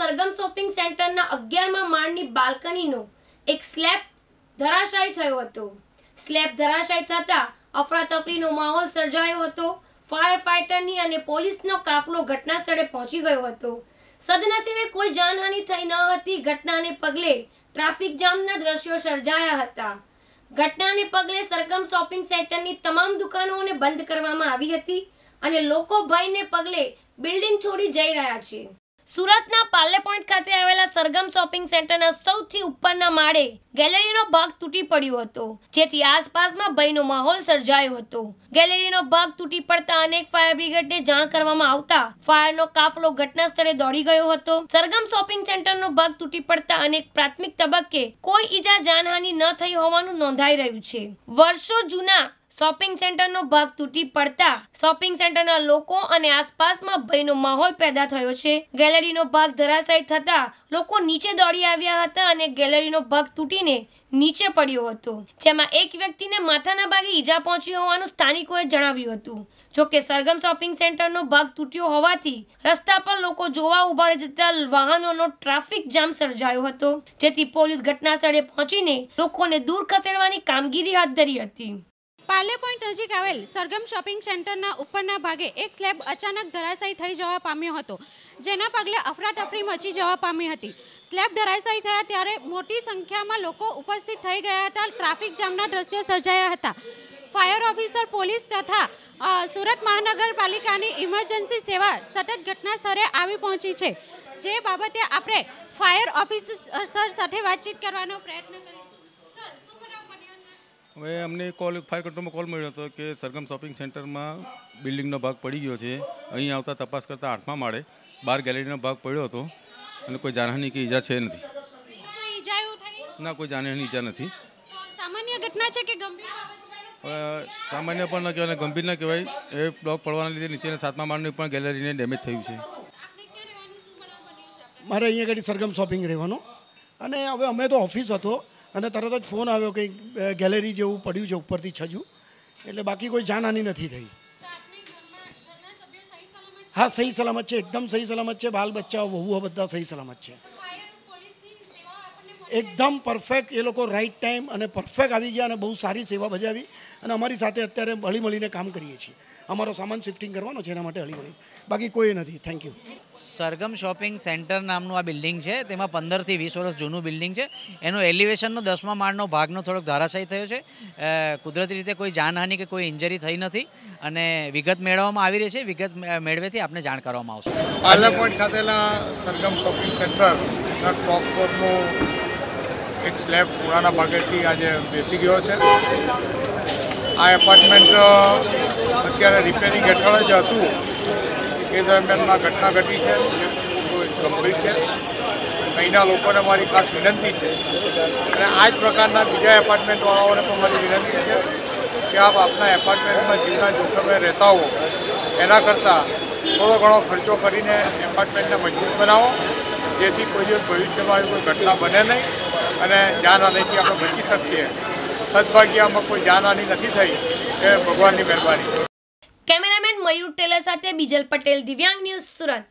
Sargam shopping સેન્ટરના અગિયારમાં માળની બાલ્કનીનો એક સ્લેબ ધરાશાયી થયો હતો સ્લેબ ધરાશાયી થતાં અફરાતફરીનો માહોલ સર્જાયો હતો ફાયર ફાઇટરની અને પોલીસનો કાફલો ઘટના સ્થળે પહોંચી ગયો હતો સદનસીબે કોઈ જાનહાનિ થઈ ન હતી ઘટનાને પગલે ટ્રાફિક જામના દ્રશ્યો સર્જાયા હતા ઘટનાને પગલે સરગમ શોપિંગ સેન્ટરની તમામ દુકાનોને બંધ કરવામાં આવી હતી અને લોકો ભયને પગલે બિલ્ડિંગ છોડી જઈ રહ્યા છે સુરતના પાર્લે પોઈન્ટ ખાતે આવેલા સરગમ શોપિંગ સેન્ટરના સૌથી ઉપરના માળે ગેલેરીનો ભાગ તૂટી પડ્યો હતો જેથી આસપાસમાં ભયનો માહોલ સર્જાયો હતો ગેલેરીનો ભાગ તૂટી પડતા અનેક ફાયર બ્રિગેડને જાણ કરવામાં આવતા ફાયરનો કાફલો ઘટના સ્થળે દોડી ગયો હતો સરગમ શોપિંગ સેન્ટરનો ભાગ તૂટી પડતા અનેક પ્રાથમિક તબક્કે કોઈ ઈજા જાનહાનિ ન થઈ હોવાનું નોંધાઈ રહ્યું છે વર્ષો જૂના શોપિંગ સેન્ટરનો ભાગ તૂટી પડતા શોપિંગ સેન્ટરના લોકો અને આસપાસમાં ભયનો માહોલ પેદા થયો છે ગેલેરીનો ભાગ ધરાશાયી થતા લોકો નીચે દોડી આવ્યા હતા અને ગેલેરીનો ભાગ તૂટીને નીચે પડ્યો હતો જેમાં એક વ્યક્તિને માથાના ભાગે ઈજા પહોંચી હોવાનું સ્થાનિકોએ જણાવ્યું હતું જોકે સરગમ શોપિંગ સેન્ટરનો ભાગ તૂટ્યો હોવાથી રસ્તા પર લોકો જોવા ઉભા જતા વાહનોનો ટ્રાફિક જામ સર્જાયો હતો જેથી પોલીસ ઘટના સ્થળે પહોંચીને લોકોને દૂર ખસેડવાની કામગીરી હાથ ધરી હતી પાર્લે પોઈન્ટ નજીક આવેલ સરગમ શોપિંગ સેન્ટરના ઉપરના ભાગે એક સ્લેબ અચાનક ધરાશાયી થઈ જવા પામ્યો હતો જેના પગલે અફરાતફરી મચી જવા પામી હતી સ્લેબ ધરાશાયી થયા ત્યારે મોટી સંખ્યામાં લોકો ઉપસ્થિત થઈ ગયા હતા ટ્રાફિક જામના દ્રશ્યો સર્જાયા હતા ફાયર ઓફિસર પોલીસ તથા સુરત મહાનગરપાલિકાની ઇમરજન્સી સેવા સતત ઘટના સ્થળે આવી પહોંચી છે જે બાબતે આપણે ફાયર ઓફિસર સાથે વાતચીત કરવાનો પ્રયત્ન કરીશું હવે અમને કોલ ફાયર કંટ્રોલમાં કોલ મળ્યો હતો કે સરગમ શોપિંગ સેન્ટરમાં બિલ્ડિંગનો ભાગ પડી ગયો છે અહીં આવતા તપાસ કરતાં આઠમા માળે બાર ગેલેરીનો ભાગ પડ્યો હતો અને કોઈ જાનહાની કે ઈજા છે નથી ના કોઈ જાનહાની ઈજા નથી સામાન્ય ઘટના છે કે સામાન્ય પણ ન કહેવાય ગંભીર ન કહેવાય એ બ્લોક પડવાના લીધે નીચે સાતમા માળની પણ ગેલેરીને ડેમેજ થયું છે મારે અહીંયા આગળ સરગમ શોપિંગ રહેવાનું અને હવે અમે તો ઓફિસ હતો અને તરત જ ફોન આવ્યો કંઈક ગેલેરી જેવું પડ્યું છે ઉપરથી છજું એટલે બાકી કોઈ જાનહાની નથી થઈ હા સહી સલામત છે એકદમ સહી સલામત છે બાલ બચ્ચાઓ વહુઓ બધા સહી સલામત છે એકદમ પરફેક્ટ એ લોકો રાઈટ ટાઈમ અને પરફેક્ટ આવી ગયા અને બહુ સારી સેવા બજાવી અને અમારી સાથે અત્યારે હળી મળીને કામ કરીએ છીએ અમારો સામાન શિફ્ટિંગ કરવાનો છે એના માટે હળી મળી બાકી કોઈ નથી thank you Sargam shopping center નામનું આ બિલ્ડિંગ છે તેમાં પંદરથી વીસ વર્ષ જૂનું બિલ્ડિંગ છે એનું એલિવેશનનો દસમા માળનો ભાગનો થોડોક ધારાશાયી થયો છે કુદરતી રીતે કોઈ જાનહાનિ કે કોઈ ઇન્જરી થઈ નથી અને વિગત મેળવવામાં આવી રહી છે વિગત મેળવેથી આપને જાણ કરવામાં આવશે આલા પોઈન્ટ ખાતેના સરગમ શોપિંગ સેન્ટરના ટોપ ફ્લોરનું એક સ્લેબ પૂરાના ભાગેથી આજે બેસી ગયો છે આ એપાર્ટમેન્ટ અત્યારે રિપેરિંગ હેઠળ જ હતું એ દરમિયાનમાં ઘટના ઘટી છે જે ગંભીર છે અહીંના લોકોને મારી ખાસ વિનંતી છે અને આ જ પ્રકારના બીજા એપાર્ટમેન્ટવાળાઓને પણ મારી વિનંતી છે કે આપ આપના એપાર્ટમેન્ટમાં જીવના જોખમે રહેતા હો એના કરતાં થોડો ઘણો ખર્ચો કરીને એપાર્ટમેન્ટને મજબૂત બનાવો જેથી કોઈ દિવસ ભવિષ્યમાં કોઈ ઘટના બને નહીં અને જાનહાનીથી આપણે બચી શકીએ સદભાગ્યમાં કોઈ જાનહાની નથી થઈ એ ભગવાનની મહેરબાની કેમેરામેન મયુર ટેલર સાથે બીજલ પટેલ દિવ્યાંગ ન્યૂઝ સુરત